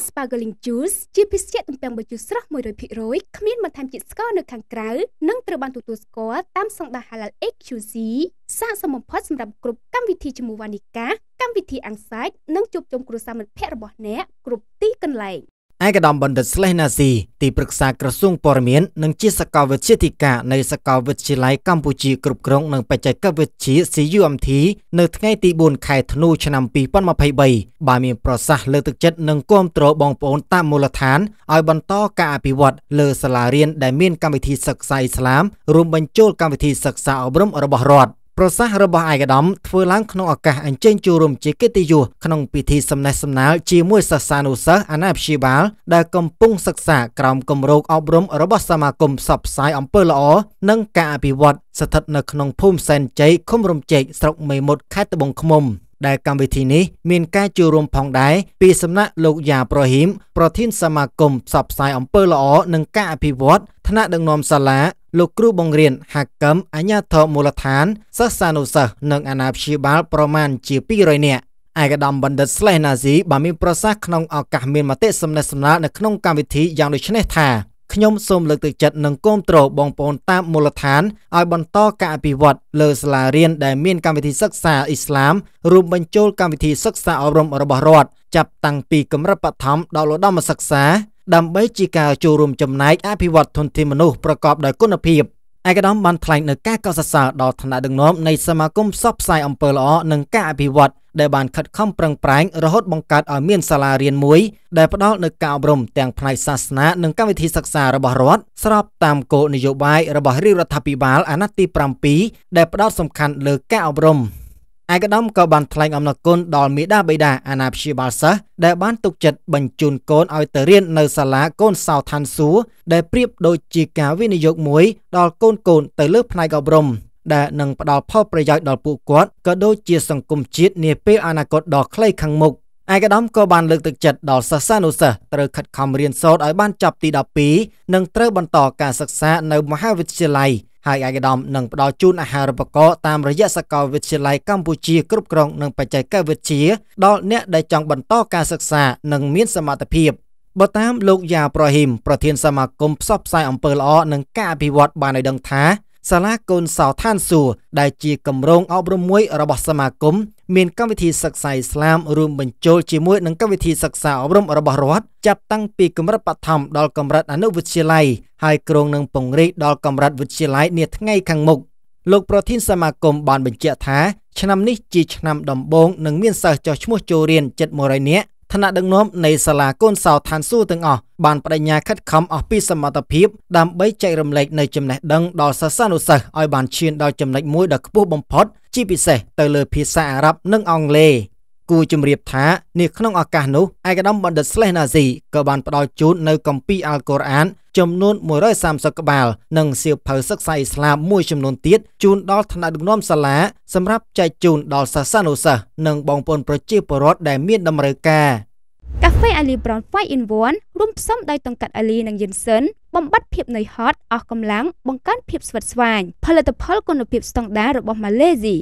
Fresh Sparkling Juice ជាភេសជ្ជៈទំពាំងបាយជូរស្រស់100%គ្មានបន្ថែមជាតិស្ករនៅខាងក្រៅនិងត្រូវបានទទួលស្គាល់តាមស្តង់ដារ Halal AQC ស័ក្តិសមបំផុតសម្រាប់គ្រប់កម្មវិធីជាមួយវណ្ណិកា កម្មវិធីអង្សាច់និងជួបជុំគ្រួសារមិត្តភ័ក្តិរបស់អ្នកគ្រប់ទីកន្លែងឯកឧត្តមបណ្ឌិតស្លេះណាស៊ីទីប្រឹក្សាក្រសួងព័ត៌មាននិងជាសាកលវិទ្យាធិការនៃសាកលវិទ្យាល័យកម្ពុជាគ្រប់គ្រងនិងបច្ចេកវិទ្យា CUMT នៅថ្ងៃទី4ខែធ្នូឆ្នាំ2023បានមានប្រសាសន៍លើកទឹកចិត្តនិងគាំទ្របងប្អូនតាមមូលដ្ឋានឲ្យបន្តការអភិវឌ្ឍលើសាលារៀនដែលមានកម្មវិធីសិក្សាអ៊ីស្លាមរួមបញ្ចូលកម្មវិធីសិក្សាអប់រំរបស់រដ្ឋប្រសាសន៍របស់ឯកឧត្តមធ្វើឡើងក្នុងឱកាសអញ្ជើញចូលរួមជាកិត្តិយសក្នុងពិធីសំណេះសំណាលជាមួយសិស្សានុសិស្សអាណាព្យាបាលដែលកំពុងសិក្សាក្រោមគម្រោងអប់រំរបស់សមាគមផ្សព្វផ្សាយអំពើល្អនិងការអភិវឌ្ឍស្ថិតនៅក្នុងភូមិសែនជ័យឃុំរំជែកស្រុកមេមត់ខេត្តត្បូងឃ្មុំដែលកម្មវិធីនេះមានការចូលរួមផងដែរពីសំណាក់លោកយ៉ាប្រហ៊ីមប្រធានសមាគមផ្សព្វផ្សាយអំពើល្អនិងការអភិវឌ្ឍថ្នាក់ដឹកនាំសាលាលោកគ្រូបង្រៀនហាក់កឹមអាញាធរមូលដ្ឋានសិស្សានុសិស្សនិងអាណាព្យាបាលប្រមាណជា200នាក់ឯកឧត្តមបណ្ឌិតស្លេះណាស៊ីបានមានប្រសាសន៍ក្នុងឱកាសមានមតិសំណេះសំណាលនៅក្នុងកម្មវិធីយ៉ាងដូចនេះថាខ្ញុំសូមលើកទឹកចិត្តនិងគាំទ្របងប្អូនតាមមូលដ្ឋានឲ្យបន្តការអភិវឌ្ឍលើសាលារៀនដែលមានកម្មវិធីសិក្សាអ៊ីស្លាមរួមបញ្ចូលកម្មវិធីសិក្សាអប់រំរបស់រដ្ឋចាប់តាំងពីកម្រិតបឋមដល់ឧត្តមសិក្សាដើម្បីជាការចូលរួមចំណែកអភិវឌ្ឍធនធានមនុស្សប្រកបដោយគុណភាពឯកឧត្តមបានថ្លែងនៅការកោតសរសើរដល់ឋានៈដឹកនាំនៃសមាគមផ្សព្វផ្សាយអំពើល្អនិងការអភិវឌ្ឍដែលបានខិតខំប្រឹងប្រែងរហូតបង្កើតឲ្យមានសាលារៀនមួយដែលផ្ដល់នូវការអប់រំទាំងផ្នែកសាសនានិងកម្មវិធីសិក្សារបស់រដ្ឋស្របតាមគោលនយោបាយរបស់រាជរដ្ឋាភិបាលអាណត្តិទី7ដែលផ្ដោតសំខាន់លើការអប់រំឯកឧត្តមក៏បានថ្លែងអំណរគុណដល់មេដាបេដាអាណាព្យាបាលសិស្សដែលបានទុកចិត្តបញ្ជូនកូនឲ្យទៅរៀននៅសាលាកូនសោឋានសួគ៌ដែលប្រៀបដូចជាការវិនិយោគមួយដល់កូនកូនទៅលើផ្នែកអប់រំដែលនឹងផ្ដល់ផលប្រយោជន៍ដល់ពួកគាត់ក៏ដូចជាសង្គមជាតិនាពេលអនាគតដ៏ខ្លីខាងមុខឯកឧត្តមក៏បានលើកទឹកចិត្តដល់សិស្សានុសិស្សត្រូវខិតខំរៀនសូត្រឲ្យបានចប់ទី12និងត្រូវបន្តការសិក្សានៅមហាវិទ្យាល័យហើយឯកឧត្តមនឹងផ្ដល់ជូនអាហារូបករណ៍តាមរយៈសាកលវិទ្យាល័យកម្ពុជាគ្រប់គ្រងនិងបច្ចេកវិទ្យាដល់អ្នកដែលចង់បន្តការសិក្សា និងមានសមត្ថភាពបើតាម លោកយ៉ាប្រហ៊ីមប្រធាន សមាគមផ្សព្វផ្សាយអំពើល្អនិងការអភិវឌ្ឍបានឲ្យដឹងថាសាលាកូនសោឋានសួគ៌ដែលជាគម្រោងអប់រំមួយរបស់សមាគមមានកម្មវិធីសិក្សាឥស្លាមរួមបញ្ចូលជាមួយនឹងកម្មវិធីសិក្សាអប់រំរបស់រដ្ឋចាប់តាំងពីកម្រិតបឋមដល់កម្រិតអនុវិទ្យាល័យហើយក្រុងនឹងពង្រីកដល់កម្រិតវិទ្យាល័យនាថ្ងៃខាងមុខលោកប្រធានសមាគមបានបញ្ជាក់ថាឆ្នាំនេះជាឆ្នាំដំបូងនឹងមានសិស្សចុះឈ្មោះចូលរៀនជិត100នាក់ឋានៈដឹកនាំនៃសាលាកូនសោឋានសួគ៌ទាំងអស់បានបដិញ្ញាខិតខំអស់ពីសមត្ថភាពដើម្បីចែករំលែកនៅចំណេះដឹងដល់សិស្សានុសិស្សឲ្យបានឈានដល់ចំណុចមួយដ៏ខ្ពស់បំផុតជាពិសេសទៅលើ ភាសាអារ៉ាប់ និងអង់គ្លេសគួរជម្រាបថានៅក្នុងឱកាសនោះឯកឧត្តមបណ្ឌិតស្លេះណាស៊ីក៏បានផ្ដល់ជូននៅគម្ពីរអាល់កុរអាន ចំនួន130ក្បាល និងសៀវភៅសិក្សាអ៊ីស្លាមមួយចំនួនទៀតជូនដល់ថ្នាក់ដឹកនាំសាលាសម្រាប់ចែកជូនដល់សិស្សានុសិស្សនិងបងប្អូនប្រជាពលរដ្ឋដែលមាន តម្រូវការកាហ្វេអាលីប្រន5 in 1រួមផ្សំដោយទង្កាត់អាលីនិងយិនសិនបំបត្តិភាពនឿយហត់អស់កម្លាំងបង្កើនភាពស្វិតស្វាញផលិតផលគុណភាពស្តង់ដាររបស់ម៉ាឡេស៊ី